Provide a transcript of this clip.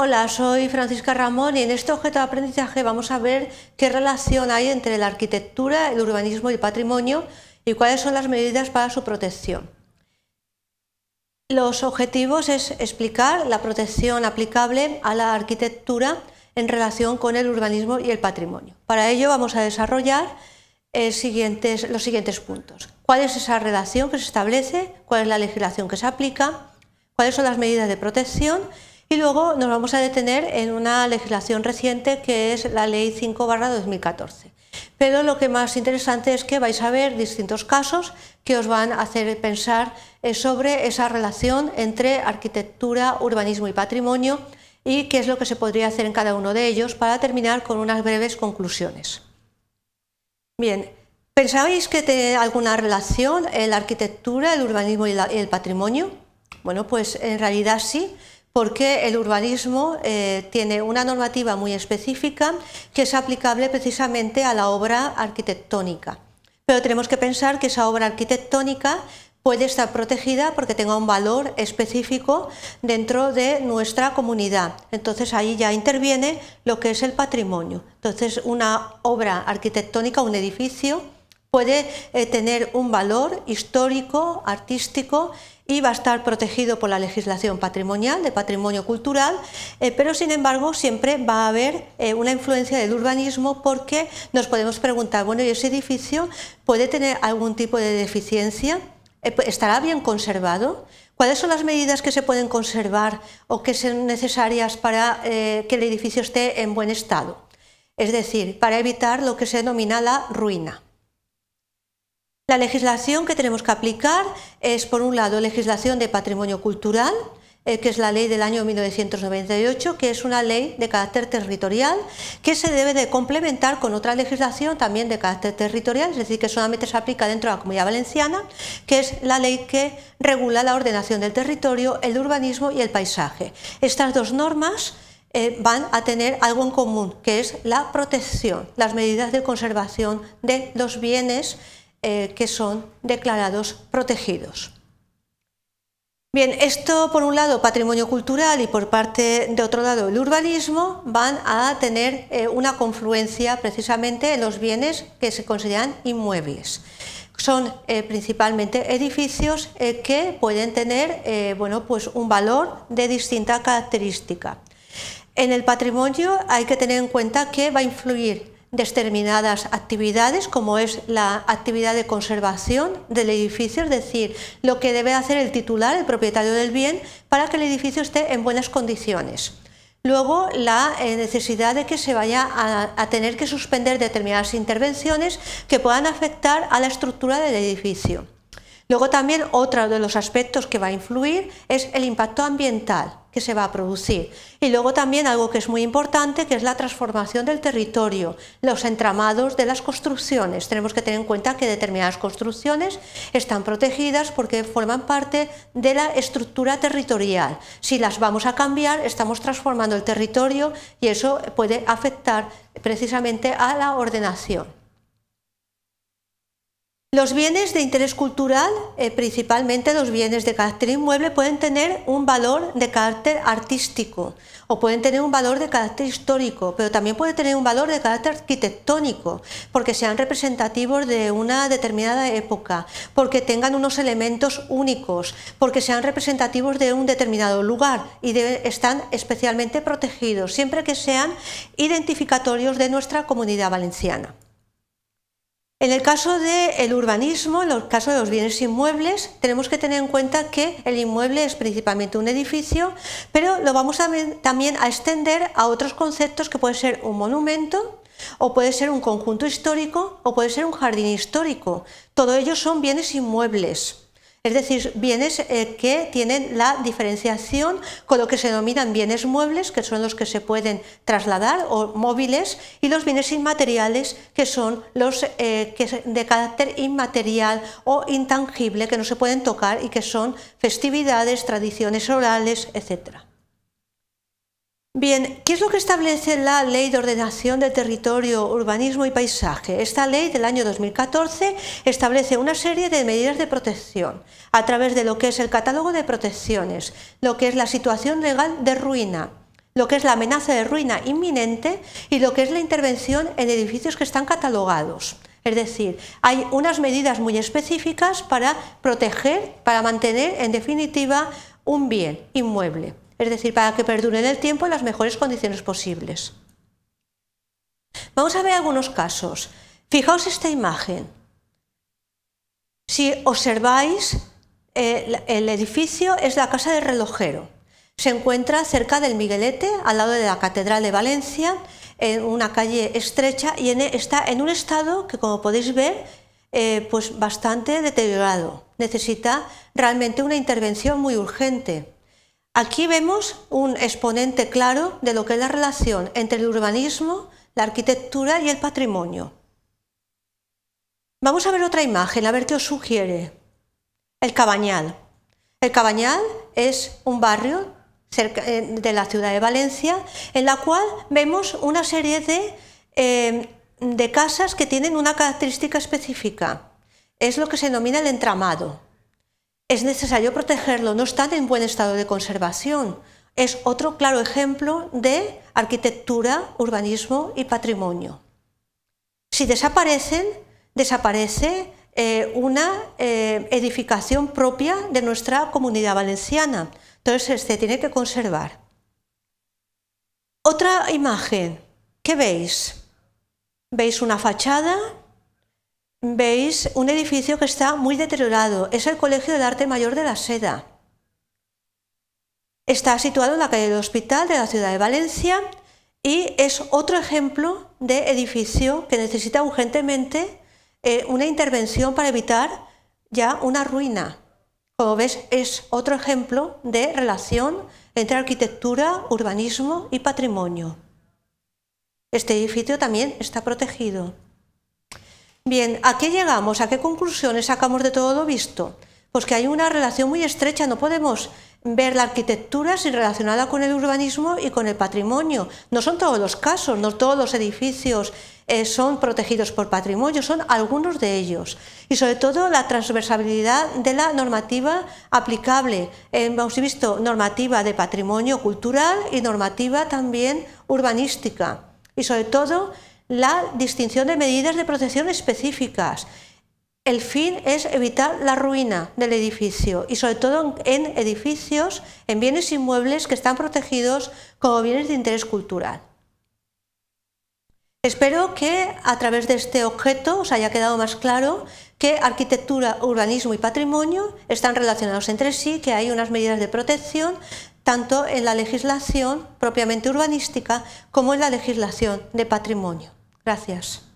Hola, soy Francisca Ramón y en este objeto de aprendizaje vamos a ver qué relación hay entre la arquitectura, el urbanismo y el patrimonio y cuáles son las medidas para su protección. Los objetivos es explicar la protección aplicable a la arquitectura en relación con el urbanismo y el patrimonio. Para ello vamos a desarrollar eh, los siguientes puntos. ¿Cuál es esa relación que se establece? ¿Cuál es la legislación que se aplica? ¿Cuáles son las medidas de protección? Y luego nos vamos a detener en una legislación reciente que es la Ley 5 2014. Pero lo que más interesante es que vais a ver distintos casos que os van a hacer pensar eh, sobre esa relación entre arquitectura, urbanismo y patrimonio y qué es lo que se podría hacer en cada uno de ellos para terminar con unas breves conclusiones. Bien, ¿pensabais que tiene alguna relación en eh, la arquitectura, el urbanismo y el patrimonio? Bueno, pues en realidad sí porque el urbanismo eh, tiene una normativa muy específica que es aplicable precisamente a la obra arquitectónica. Pero tenemos que pensar que esa obra arquitectónica puede estar protegida porque tenga un valor específico dentro de nuestra comunidad. Entonces ahí ya interviene lo que es el patrimonio. Entonces una obra arquitectónica, un edificio, puede eh, tener un valor histórico, artístico y va a estar protegido por la legislación patrimonial de patrimonio cultural, eh, pero sin embargo siempre va a haber eh, una influencia del urbanismo porque nos podemos preguntar, bueno, ¿y ese edificio puede tener algún tipo de deficiencia? Eh, pues, ¿Estará bien conservado? ¿Cuáles son las medidas que se pueden conservar o que son necesarias para que el edificio esté en buen estado? Es decir, para evitar lo que se denomina la ruina. La legislación que tenemos que aplicar es, por un lado, legislación de patrimonio cultural, eh, que es la ley del año 1998, que es una ley de carácter territorial que se debe de complementar con otra legislación también de carácter territorial, es decir, que solamente se aplica dentro de la Comunidad Valenciana, que es la ley que regula la ordenación del territorio, el urbanismo y el paisaje. Estas dos normas eh, van a tener algo en común, que es la protección, las medidas de conservación de los bienes eh, que son declarados protegidos. Bien, esto por un lado patrimonio cultural y por parte de otro lado el urbanismo van a tener eh, una confluencia precisamente en los bienes que se consideran inmuebles. Son eh, principalmente edificios que pueden tener bueno, pues un valor de distinta característica. En el patrimonio hay que tener en cuenta que va a influir determinadas actividades, como es la actividad de conservación del edificio, es decir, lo que debe hacer el titular, el propietario del bien, para que el edificio esté en buenas condiciones. Luego, la eh, necesidad de que se vaya a, tener que suspender determinadas intervenciones que puedan afectar a la estructura del edificio. Luego también otro de los aspectos que va a influir es el impacto ambiental que se va a producir. Y luego también algo que es muy importante, que es la transformación del territorio, los entramados de las construcciones. Tenemos que tener en cuenta que determinadas construcciones están protegidas porque forman parte de la estructura territorial. Si las vamos a cambiar, estamos transformando el territorio y eso puede afectar precisamente a la ordenación. Los bienes de interés cultural, eh, principalmente los bienes de carácter inmueble, pueden tener un valor de carácter artístico o pueden tener un valor de carácter histórico, pero también puede tener un valor de carácter arquitectónico, porque sean representativos de una determinada época, porque tengan unos elementos únicos, porque sean representativos de un determinado lugar y están especialmente protegidos, siempre que sean identificatorios de nuestra comunidad valenciana. En el caso del urbanismo, en el caso de los bienes inmuebles, tenemos que tener en cuenta que el inmueble es principalmente un edificio, pero lo vamos también a extender a otros conceptos que pueden ser un monumento, o puede ser un conjunto histórico, o puede ser un jardín histórico. Todo ello son bienes inmuebles. Es decir, bienes eh, que tienen la diferenciación con lo que se denominan bienes muebles, que son los que se pueden trasladar, o móviles, y los bienes inmateriales, que son los eh, que de carácter inmaterial o intangible, que no se pueden tocar y que son festividades, tradiciones orales, etcétera. Bien, ¿qué es lo que establece la Ley de Ordenación del Territorio, Urbanismo y Paisaje? Esta ley del año 2014 establece una serie de medidas de protección a través de lo que es el catálogo de protecciones, lo que es la situación legal de ruina, lo que es la amenaza de ruina inminente y lo que es la intervención en edificios que están catalogados. Es decir, hay unas medidas muy específicas para proteger, para mantener en definitiva un bien inmueble es decir, para que perdure en el tiempo en las mejores condiciones posibles. Vamos a ver algunos casos. Fijaos esta imagen. Si observáis, eh, el edificio es la casa del relojero. Se encuentra cerca del Miguelete, al lado de la Catedral de Valencia, en una calle estrecha y e, está en un estado que, como podéis ver, eh, pues bastante deteriorado. Necesita realmente una intervención muy urgente. Aquí vemos un exponente claro de lo que es la relación entre el urbanismo, la arquitectura y el patrimonio. Vamos a ver otra imagen, a ver qué os sugiere. El Cabañal. El Cabañal es un barrio eh, de la ciudad de Valencia en la cual vemos una serie de, eh, de casas que tienen una característica específica. Es lo que se denomina el entramado es necesario protegerlo, no están en buen estado de conservación. Es otro claro ejemplo de arquitectura, urbanismo y patrimonio. Si desaparecen, desaparece eh, una eh, edificación propia de nuestra comunidad valenciana. Entonces se este tiene que conservar. Otra imagen, ¿qué veis? Veis una fachada veis un edificio que está muy deteriorado. Es el Colegio del Arte Mayor de la Seda. Está situado en la calle del Hospital de la ciudad de Valencia y es otro ejemplo de edificio que necesita urgentemente eh, una intervención para evitar ya una ruina. Como ves, es otro ejemplo de relación entre arquitectura, urbanismo y patrimonio. Este edificio también está protegido. Bien, ¿a qué llegamos? ¿A qué conclusiones sacamos de todo lo visto? Pues que hay una relación muy estrecha, no podemos ver la arquitectura sin relacionada con el urbanismo y con el patrimonio. No son todos los casos, no todos los edificios eh, son protegidos por patrimonio, son algunos de ellos. Y sobre todo la transversalidad de la normativa aplicable. Eh, hemos visto normativa de patrimonio cultural y normativa también urbanística. Y sobre todo la distinción de medidas de protección específicas. El fin es evitar la ruina del edificio y sobre todo en edificios, en bienes inmuebles que están protegidos como bienes de interés cultural. Espero que a través de este objeto os haya quedado más claro que arquitectura, urbanismo y patrimonio están relacionados entre sí, que hay unas medidas de protección tanto en la legislación propiamente urbanística como en la legislación de patrimonio. Gracias.